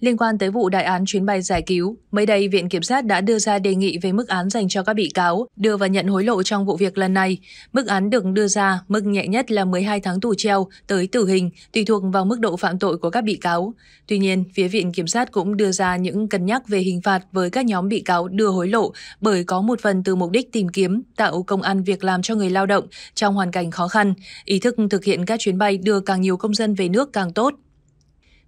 Liên quan tới vụ đại án chuyến bay giải cứu, mới đây Viện Kiểm sát đã đưa ra đề nghị về mức án dành cho các bị cáo đưa và nhận hối lộ trong vụ việc lần này. Mức án được đưa ra mức nhẹ nhất là 12 tháng tù treo tới tử hình, tùy thuộc vào mức độ phạm tội của các bị cáo. Tuy nhiên, phía Viện Kiểm sát cũng đưa ra những cân nhắc về hình phạt với các nhóm bị cáo đưa hối lộ bởi có một phần từ mục đích tìm kiếm, tạo công ăn việc làm cho người lao động trong hoàn cảnh khó khăn. Ý thức thực hiện các chuyến bay đưa càng nhiều công dân về nước càng tốt.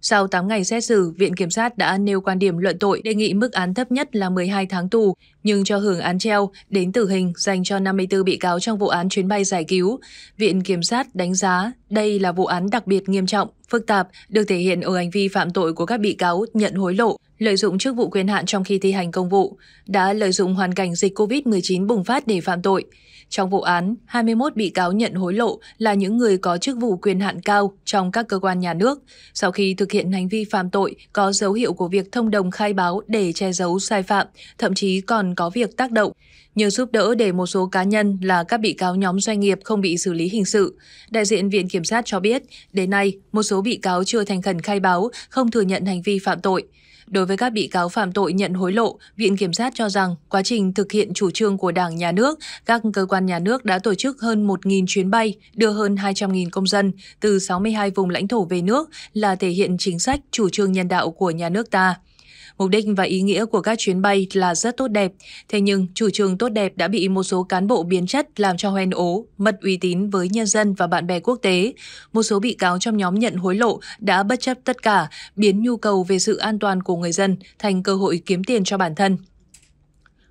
Sau 8 ngày xét xử, Viện Kiểm sát đã nêu quan điểm luận tội đề nghị mức án thấp nhất là 12 tháng tù nhưng cho hưởng án treo đến tử hình dành cho 54 bị cáo trong vụ án chuyến bay giải cứu. Viện Kiểm sát đánh giá đây là vụ án đặc biệt nghiêm trọng, phức tạp, được thể hiện ở hành vi phạm tội của các bị cáo nhận hối lộ, lợi dụng chức vụ quyền hạn trong khi thi hành công vụ, đã lợi dụng hoàn cảnh dịch COVID-19 bùng phát để phạm tội. Trong vụ án, 21 bị cáo nhận hối lộ là những người có chức vụ quyền hạn cao trong các cơ quan nhà nước. Sau khi thực hiện hành vi phạm tội, có dấu hiệu của việc thông đồng khai báo để che giấu sai phạm, thậm chí còn có việc tác động, như giúp đỡ để một số cá nhân là các bị cáo nhóm doanh nghiệp không bị xử lý hình sự. Đại diện Viện Kiểm sát cho biết, đến nay, một số bị cáo chưa thành khẩn khai báo, không thừa nhận hành vi phạm tội. Đối với các bị cáo phạm tội nhận hối lộ, Viện Kiểm sát cho rằng quá trình thực hiện chủ trương của Đảng, Nhà nước, các cơ quan nhà nước đã tổ chức hơn 1.000 chuyến bay, đưa hơn 200.000 công dân từ 62 vùng lãnh thổ về nước là thể hiện chính sách chủ trương nhân đạo của nhà nước ta. Mục đích và ý nghĩa của các chuyến bay là rất tốt đẹp, thế nhưng chủ trương tốt đẹp đã bị một số cán bộ biến chất làm cho hoen ố, mất uy tín với nhân dân và bạn bè quốc tế. Một số bị cáo trong nhóm nhận hối lộ đã bất chấp tất cả, biến nhu cầu về sự an toàn của người dân thành cơ hội kiếm tiền cho bản thân.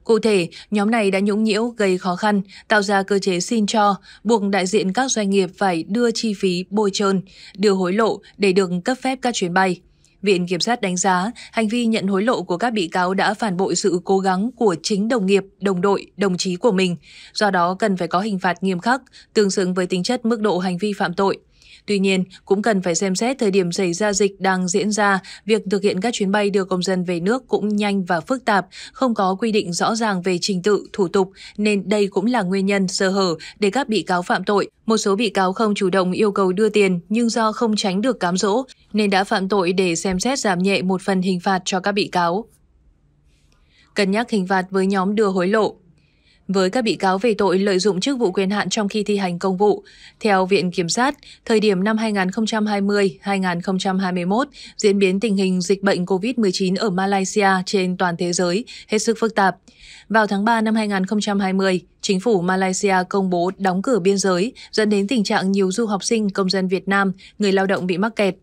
Cụ thể, nhóm này đã nhũng nhiễu gây khó khăn, tạo ra cơ chế xin cho, buộc đại diện các doanh nghiệp phải đưa chi phí bôi trơn, đưa hối lộ để được cấp phép các chuyến bay. Viện Kiểm sát đánh giá, hành vi nhận hối lộ của các bị cáo đã phản bội sự cố gắng của chính đồng nghiệp, đồng đội, đồng chí của mình. Do đó, cần phải có hình phạt nghiêm khắc, tương xứng với tính chất mức độ hành vi phạm tội. Tuy nhiên, cũng cần phải xem xét thời điểm xảy ra dịch đang diễn ra, việc thực hiện các chuyến bay đưa công dân về nước cũng nhanh và phức tạp, không có quy định rõ ràng về trình tự, thủ tục, nên đây cũng là nguyên nhân sơ hở để các bị cáo phạm tội. Một số bị cáo không chủ động yêu cầu đưa tiền nhưng do không tránh được cám dỗ nên đã phạm tội để xem xét giảm nhẹ một phần hình phạt cho các bị cáo. Cân nhắc hình phạt với nhóm đưa hối lộ với các bị cáo về tội lợi dụng chức vụ quyền hạn trong khi thi hành công vụ. Theo Viện Kiểm sát, thời điểm năm 2020-2021, diễn biến tình hình dịch bệnh COVID-19 ở Malaysia trên toàn thế giới hết sức phức tạp. Vào tháng 3 năm 2020, chính phủ Malaysia công bố đóng cửa biên giới, dẫn đến tình trạng nhiều du học sinh, công dân Việt Nam, người lao động bị mắc kẹt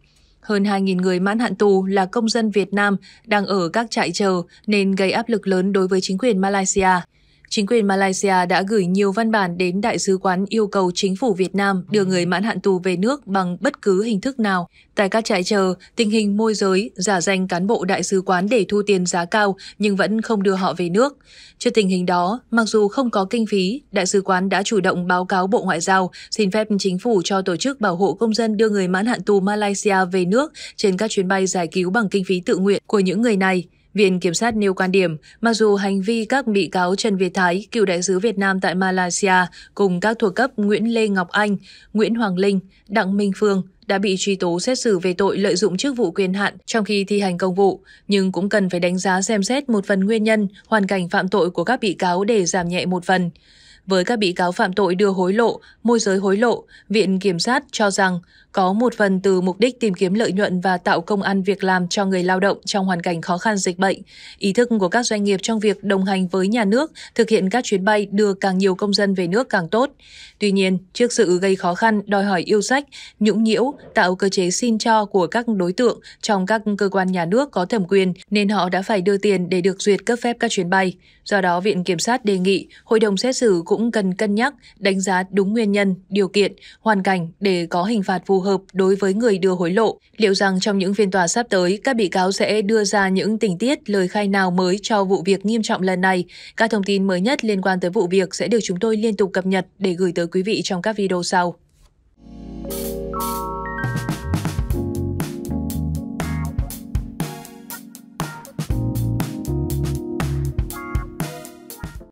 hơn 2.000 người mãn hạn tù là công dân Việt Nam đang ở các trại chờ nên gây áp lực lớn đối với chính quyền Malaysia chính quyền Malaysia đã gửi nhiều văn bản đến Đại sứ quán yêu cầu chính phủ Việt Nam đưa người mãn hạn tù về nước bằng bất cứ hình thức nào. Tại các trại chờ, tình hình môi giới, giả danh cán bộ Đại sứ quán để thu tiền giá cao nhưng vẫn không đưa họ về nước. Trước tình hình đó, mặc dù không có kinh phí, Đại sứ quán đã chủ động báo cáo Bộ Ngoại giao xin phép chính phủ cho Tổ chức Bảo hộ Công dân đưa người mãn hạn tù Malaysia về nước trên các chuyến bay giải cứu bằng kinh phí tự nguyện của những người này. Viện Kiểm sát nêu quan điểm, mặc dù hành vi các bị cáo Trần Việt Thái, cựu đại sứ Việt Nam tại Malaysia cùng các thuộc cấp Nguyễn Lê Ngọc Anh, Nguyễn Hoàng Linh, Đặng Minh Phương, đã bị truy tố xét xử về tội lợi dụng chức vụ quyền hạn trong khi thi hành công vụ, nhưng cũng cần phải đánh giá xem xét một phần nguyên nhân, hoàn cảnh phạm tội của các bị cáo để giảm nhẹ một phần. Với các bị cáo phạm tội đưa hối lộ, môi giới hối lộ, Viện Kiểm sát cho rằng có một phần từ mục đích tìm kiếm lợi nhuận và tạo công ăn việc làm cho người lao động trong hoàn cảnh khó khăn dịch bệnh. Ý thức của các doanh nghiệp trong việc đồng hành với nhà nước, thực hiện các chuyến bay đưa càng nhiều công dân về nước càng tốt. Tuy nhiên, trước sự gây khó khăn, đòi hỏi yêu sách, nhũng nhiễu, tạo cơ chế xin cho của các đối tượng trong các cơ quan nhà nước có thẩm quyền nên họ đã phải đưa tiền để được duyệt cấp phép các chuyến bay. Do đó, Viện Kiểm sát đề nghị hội đồng xét xử cũng cần cân nhắc, đánh giá đúng nguyên nhân, điều kiện, hoàn cảnh để có hình phạt phù hợp đối với người đưa hối lộ. Liệu rằng trong những phiên tòa sắp tới, các bị cáo sẽ đưa ra những tình tiết lời khai nào mới cho vụ việc nghiêm trọng lần này? Các thông tin mới nhất liên quan tới vụ việc sẽ được chúng tôi liên tục cập nhật để gửi tới quý vị trong các video sau.